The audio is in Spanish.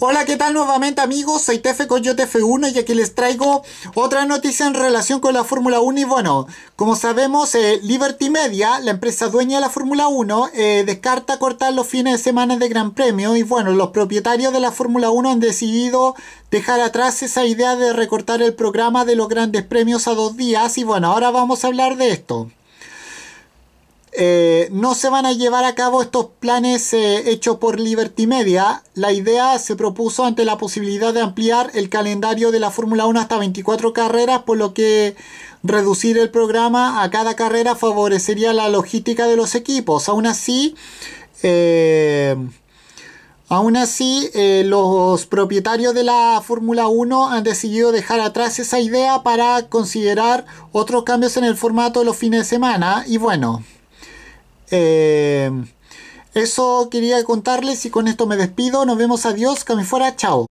Hola, ¿qué tal nuevamente amigos? Soy Tefe con Yo 1 y aquí les traigo otra noticia en relación con la Fórmula 1 y bueno, como sabemos, eh, Liberty Media, la empresa dueña de la Fórmula 1, eh, descarta cortar los fines de semana de Gran Premio y bueno, los propietarios de la Fórmula 1 han decidido dejar atrás esa idea de recortar el programa de los grandes premios a dos días y bueno, ahora vamos a hablar de esto. Eh, no se van a llevar a cabo estos planes eh, hechos por Liberty Media. La idea se propuso ante la posibilidad de ampliar el calendario de la Fórmula 1 hasta 24 carreras, por lo que reducir el programa a cada carrera favorecería la logística de los equipos. Aún así, eh, aún así los propietarios de la Fórmula 1 han decidido dejar atrás esa idea para considerar otros cambios en el formato de los fines de semana. Y bueno. Eh, eso quería contarles y con esto me despido. Nos vemos, adiós, que me fuera, chao.